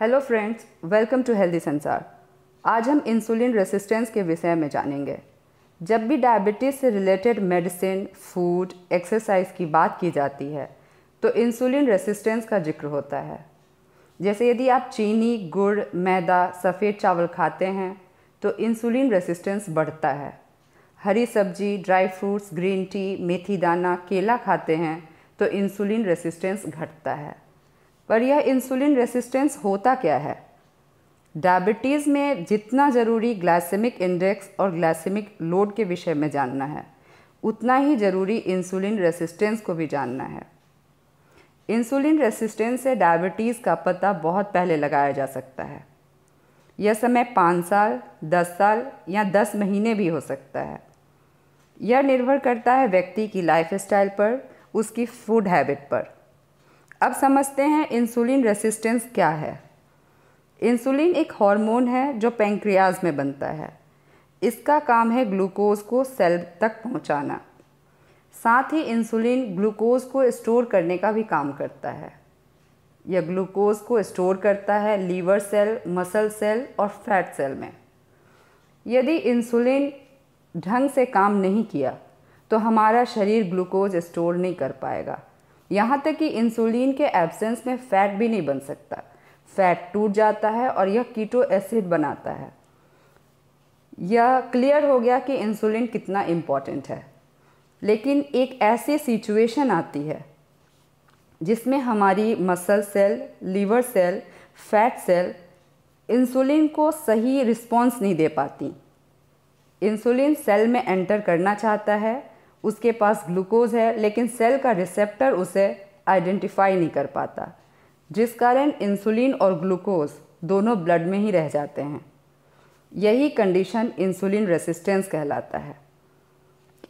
Hello friends welcome to healthy Sansar आज हम insulin resistance के विषय में जानेंगे जब भी डायबिटीज़ से रिलेटेड मेडिसिन फूड एक्सरसाइज की बात की जाती है तो इंसुलिन रेसिस्टेंस का जिक्र होता है जैसे यदि आप चीनी गुड़ मैदा सफ़ेद चावल खाते हैं तो इंसुलिन रेसिस्टेंस बढ़ता है हरी सब्जी ड्राई फ्रूट्स ग्रीन टी मेथी दाना केला खाते हैं तो इंसुलिन रेसिस्टेंस घटता है पर यह इंसुलिन रेसिस्टेंस होता क्या है डायबिटीज़ में जितना ज़रूरी ग्लाइसेमिक इंडेक्स और ग्लाइसेमिक लोड के विषय में जानना है उतना ही ज़रूरी इंसुलिन रेसिस्टेंस को भी जानना है इंसुलिन रेसिस्टेंस से डायबिटीज़ का पता बहुत पहले लगाया जा सकता है यह समय पाँच साल दस साल या दस महीने भी हो सकता है यह निर्भर करता है व्यक्ति की लाइफ स्टाइल पर उसकी फूड हैबिट पर अब समझते हैं इंसुलिन रेसिस्टेंस क्या है इंसुलिन एक हार्मोन है जो पेंक्रियाज में बनता है इसका काम है ग्लूकोज को सेल तक पहुंचाना। साथ ही इंसुलिन ग्लूकोज को स्टोर करने का भी काम करता है यह ग्लूकोज को स्टोर करता है लीवर सेल मसल सेल और फैट सेल में यदि इंसुलिन ढंग से काम नहीं किया तो हमारा शरीर ग्लूकोज स्टोर नहीं कर पाएगा यहाँ तक कि इंसुलिन के एब्सेंस में फैट भी नहीं बन सकता फैट टूट जाता है और यह कीटो एसिड बनाता है यह क्लियर हो गया कि इंसुलिन कितना इम्पॉर्टेंट है लेकिन एक ऐसी सिचुएशन आती है जिसमें हमारी muscle cell liver cell fat cell insulin को सही रिस्पॉन्स नहीं दे पाती इंसुलिन सेल में एंटर करना चाहता है उसके पास ग्लूकोज है लेकिन सेल का रिसेप्टर उसे आइडेंटिफाई नहीं कर पाता जिस कारण इंसुलिन और ग्लूकोज दोनों ब्लड में ही रह जाते हैं यही कंडीशन इंसुलिन रेसिस्टेंस कहलाता है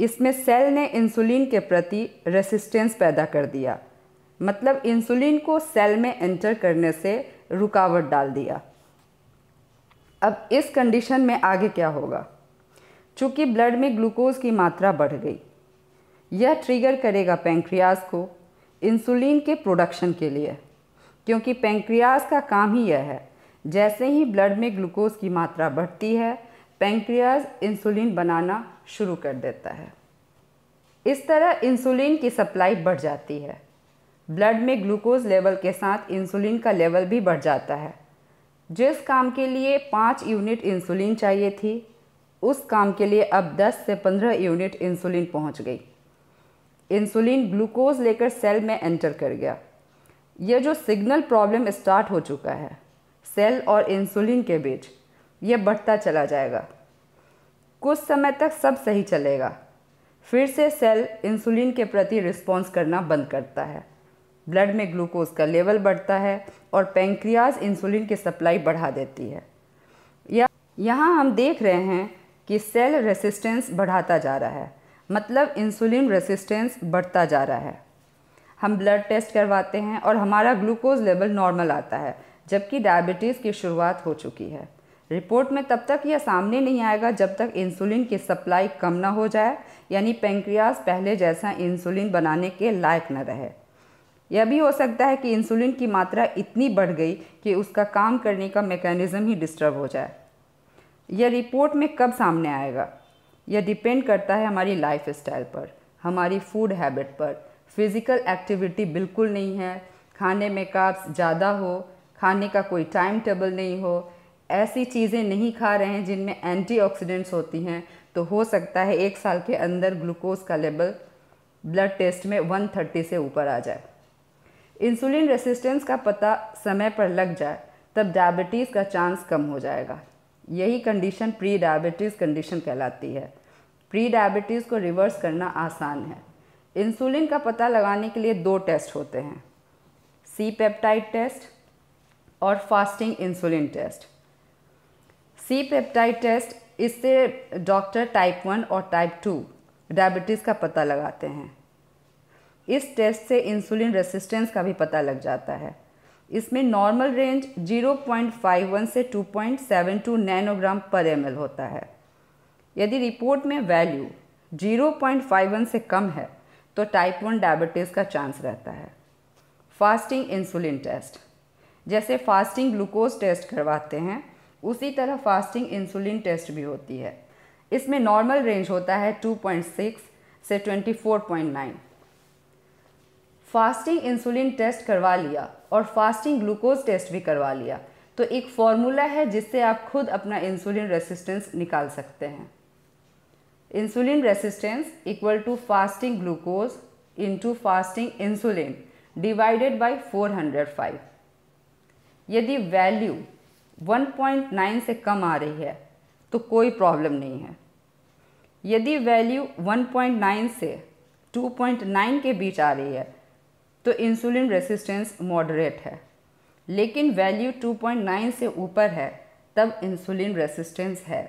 इसमें सेल ने इंसुलिन के प्रति रेसिस्टेंस पैदा कर दिया मतलब इंसुलिन को सेल में एंटर करने से रुकावट डाल दिया अब इस कंडीशन में आगे क्या होगा चूँकि ब्लड में ग्लूकोज की मात्रा बढ़ गई यह ट्रिगर करेगा पेंक्रियाज को इंसुलिन के प्रोडक्शन के लिए क्योंकि पेंक्रियाज का काम ही यह है जैसे ही ब्लड में ग्लूकोज की मात्रा बढ़ती है पेंक्रियाज इंसुलिन बनाना शुरू कर देता है इस तरह इंसुलिन की सप्लाई बढ़ जाती है ब्लड में ग्लूकोज लेवल के साथ इंसुलिन का लेवल भी बढ़ जाता है जिस काम के लिए पाँच यूनिट इंसुलिन चाहिए थी उस काम के लिए अब 10 से 15 यूनिट इंसुलिन पहुंच गई इंसुलिन ग्लूकोज लेकर सेल में एंटर कर गया यह जो सिग्नल प्रॉब्लम स्टार्ट हो चुका है सेल और इंसुलिन के बीच यह बढ़ता चला जाएगा कुछ समय तक सब सही चलेगा फिर से सेल इंसुलिन के प्रति रिस्पॉन्स करना बंद करता है ब्लड में ग्लूकोज का लेवल बढ़ता है और पेंक्रियाज इंसुलिन की सप्लाई बढ़ा देती है या यहाँ हम देख रहे हैं कि सेल रेसिस्टेंस बढ़ाता जा रहा है मतलब इंसुलिन रेसिस्टेंस बढ़ता जा रहा है हम ब्लड टेस्ट करवाते हैं और हमारा ग्लूकोज लेवल नॉर्मल आता है जबकि डायबिटीज़ की शुरुआत हो चुकी है रिपोर्ट में तब तक यह सामने नहीं आएगा जब तक इंसुलिन की सप्लाई कम ना हो जाए यानी पेंक्रियाज पहले जैसा इंसुलिन बनाने के लायक न रहे यह भी हो सकता है कि इंसुलिन की मात्रा इतनी बढ़ गई कि उसका काम करने का मैकेनिज़्म ही डिस्टर्ब हो जाए यह रिपोर्ट में कब सामने आएगा यह डिपेंड करता है हमारी लाइफ स्टाइल पर हमारी फूड हैबिट पर फिज़िकल एक्टिविटी बिल्कुल नहीं है खाने में काप्स ज़्यादा हो खाने का कोई टाइम टेबल नहीं हो ऐसी चीज़ें नहीं खा रहे हैं जिनमें एंटीऑक्सीडेंट्स होती हैं तो हो सकता है एक साल के अंदर ग्लूकोज का लेवल ब्लड टेस्ट में 130 से ऊपर आ जाए इंसुलिन रेसिस्टेंस का पता समय पर लग जाए तब डायबिटीज़ का चांस कम हो जाएगा यही कंडीशन प्री डायबिटीज़ कंडीशन कहलाती है प्री डायबिटीज़ को रिवर्स करना आसान है इंसुलिन का पता लगाने के लिए दो टेस्ट होते हैं सी पेप्टाइड टेस्ट और fasting insulin test C peptide test इससे डॉक्टर टाइप वन और टाइप टू डायबिटीज़ का पता लगाते हैं इस टेस्ट से इंसुलिन रेसिस्टेंस का भी पता लग जाता है इसमें नॉर्मल रेंज 0.51 से 2.72 नैनोग्राम पर एम होता है यदि रिपोर्ट में वैल्यू 0.51 से कम है तो टाइप 1 डायबिटीज़ का चांस रहता है फास्टिंग इंसुलिन टेस्ट जैसे फास्टिंग ग्लूकोज टेस्ट करवाते हैं उसी तरह फास्टिंग इंसुलिन टेस्ट भी होती है इसमें नॉर्मल रेंज होता है 2.6 से 24.9 फास्टिंग इंसुलिन टेस्ट करवा लिया और फास्टिंग ग्लूकोज टेस्ट भी करवा लिया तो एक फॉर्मूला है जिससे आप खुद अपना इंसुलिन रेसिस्टेंस निकाल सकते हैं insulin resistance equal to fasting glucose into fasting insulin divided by 405 यदि वैल्यू 1.9 से कम आ रही है तो कोई प्रॉब्लम नहीं है यदि वैल्यू 1.9 से 2.9 के बीच आ रही है तो इंसुलिन रेसिस्टेंस मॉडरेट है लेकिन वैल्यू 2.9 से ऊपर है तब इंसुलिन रेसिस्टेंस है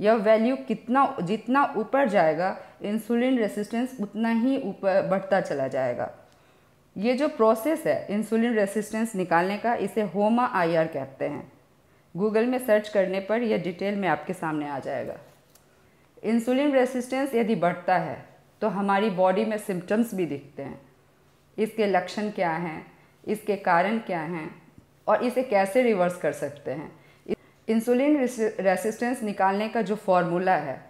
यह वैल्यू कितना जितना ऊपर जाएगा इंसुलिन रेसिस्टेंस उतना ही ऊपर बढ़ता चला जाएगा ये जो प्रोसेस है इंसुलिन रेसिस्टेंस निकालने का इसे होमा आईआर कहते हैं गूगल में सर्च करने पर यह डिटेल में आपके सामने आ जाएगा इंसुलिन रेसिस्टेंस यदि बढ़ता है तो हमारी बॉडी में सिम्टम्स भी दिखते हैं इसके लक्षण क्या हैं इसके कारण क्या हैं और इसे कैसे रिवर्स कर सकते हैं इंसुलिन रेसिस्टेंस निकालने का जो फॉर्मूला है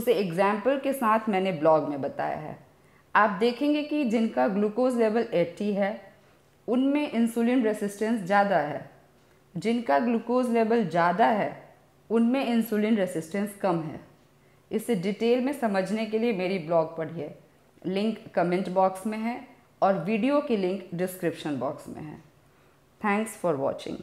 उसे एग्जाम्पल के साथ मैंने ब्लॉग में बताया है आप देखेंगे कि जिनका ग्लूकोज लेवल 80 है उनमें इंसुलिन रेसिस्टेंस ज़्यादा है जिनका ग्लूकोज लेवल ज़्यादा है उनमें इंसुलिन रेसिस्टेंस कम है इसे डिटेल में समझने के लिए मेरी ब्लॉग पढ़िए लिंक कमेंट बॉक्स में है और वीडियो की लिंक डिस्क्रिप्शन बॉक्स में है थैंक्स फॉर वॉचिंग